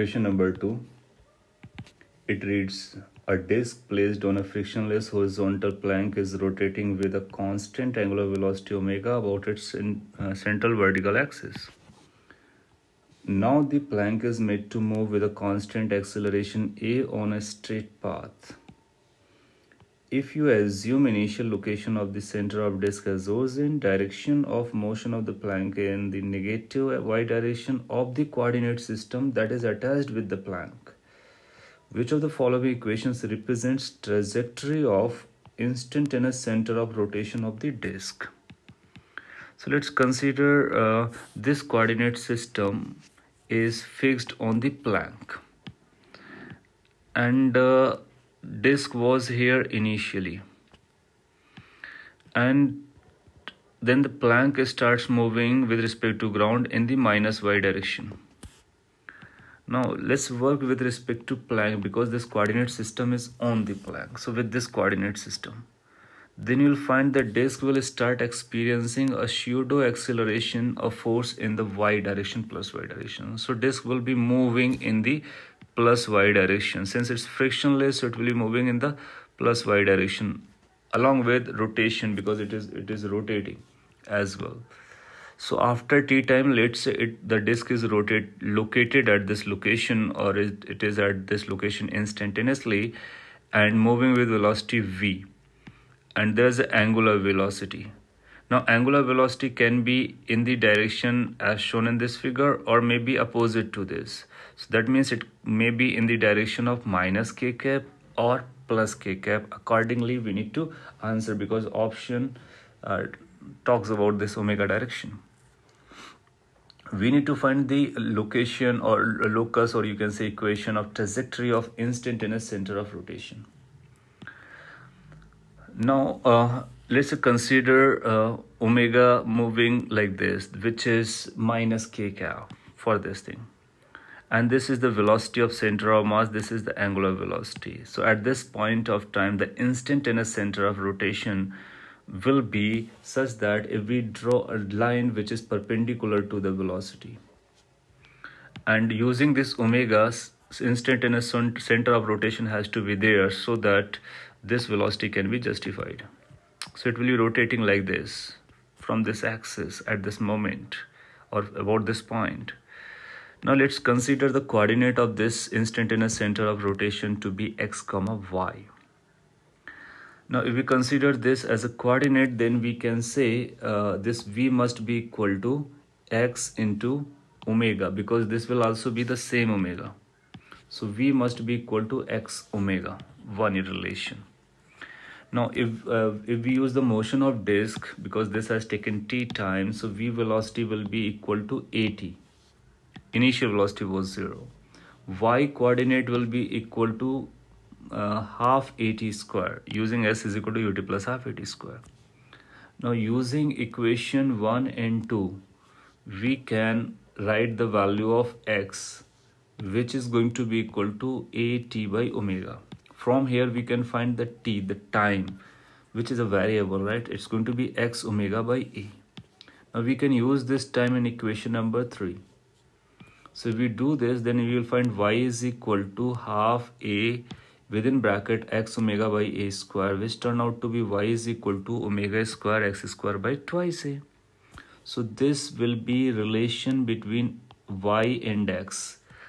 Question number two. It reads A disc placed on a frictionless horizontal plank is rotating with a constant angular velocity omega about its in, uh, central vertical axis. Now the plank is made to move with a constant acceleration a on a straight path. If you assume initial location of the center of disk as origin, direction of motion of the plank in the negative y direction of the coordinate system that is attached with the plank, Which of the following equations represents trajectory of instantaneous center of rotation of the disk? So let's consider uh, this coordinate system is fixed on the plank and uh, disk was here initially and then the plank starts moving with respect to ground in the minus y direction now let's work with respect to plank because this coordinate system is on the plank so with this coordinate system then you'll find the disk will start experiencing a pseudo acceleration of force in the y direction plus y direction so disk will be moving in the plus y direction since it's frictionless so it will be moving in the plus y direction along with rotation because it is it is rotating as well so after t time let's say it, the disk is rotated, located at this location or it, it is at this location instantaneously and moving with velocity v and there's an angular velocity now angular velocity can be in the direction as shown in this figure or may be opposite to this. So that means it may be in the direction of minus k cap or plus k cap. Accordingly, we need to answer because option uh, talks about this omega direction. We need to find the location or locus or you can say equation of trajectory of instantaneous center of rotation. Now, uh, let's consider uh, omega moving like this which is minus k cal for this thing and this is the velocity of center of mass this is the angular velocity so at this point of time the instantaneous center of rotation will be such that if we draw a line which is perpendicular to the velocity and using this omega instantaneous center of rotation has to be there so that this velocity can be justified so it will be rotating like this from this axis at this moment or about this point. Now let's consider the coordinate of this instantaneous center of rotation to be x comma y. Now if we consider this as a coordinate then we can say uh, this v must be equal to x into omega because this will also be the same omega. So v must be equal to x omega 1 relation. Now, if, uh, if we use the motion of disk, because this has taken t time, so v velocity will be equal to 80. Initial velocity was 0. y coordinate will be equal to uh, half at square using s is equal to ut plus half at square. Now using equation 1 and 2, we can write the value of x which is going to be equal to at by omega from here we can find the t the time which is a variable right it's going to be x omega by a. now we can use this time in equation number 3 so if we do this then we will find y is equal to half a within bracket x omega by a square which turn out to be y is equal to omega square x square by twice a so this will be relation between y and x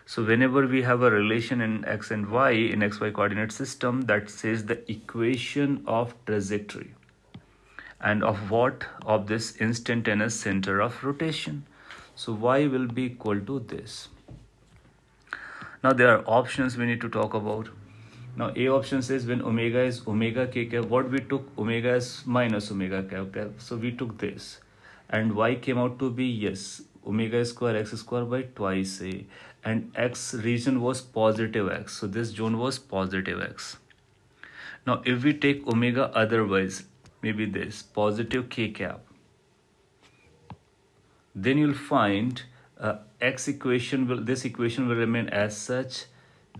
so whenever we have a relation in x and y in xy coordinate system that says the equation of trajectory and of what of this instantaneous center of rotation. So y will be equal to this. Now there are options we need to talk about. Now A option says when omega is omega k cap, what we took omega is minus omega k cap. So we took this and y came out to be yes, omega square x square by twice a and x region was positive x so this zone was positive x now if we take omega otherwise maybe this positive k cap then you'll find uh, x equation will this equation will remain as such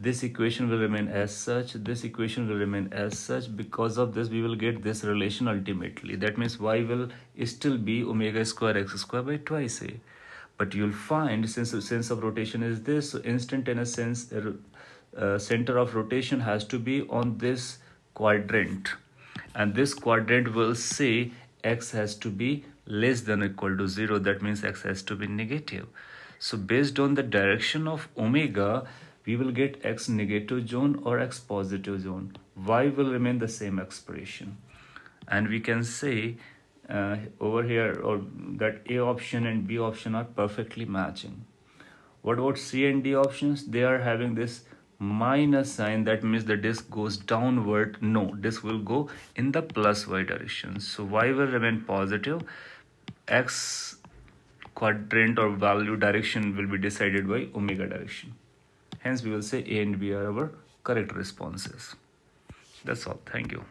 this equation will remain as such this equation will remain as such because of this we will get this relation ultimately that means y will still be omega square x square by twice a but you'll find since the sense of rotation is this so instantaneous sense uh, center of rotation has to be on this quadrant and this quadrant will say x has to be less than equal to 0 that means x has to be negative so based on the direction of omega we will get x negative zone or x positive zone y will remain the same expression and we can say uh, over here or that A option and B option are perfectly matching. What about C and D options? They are having this minus sign that means the disk goes downward no disk will go in the plus y direction so y will remain positive x quadrant or value direction will be decided by omega direction hence we will say a and b are our correct responses that's all thank you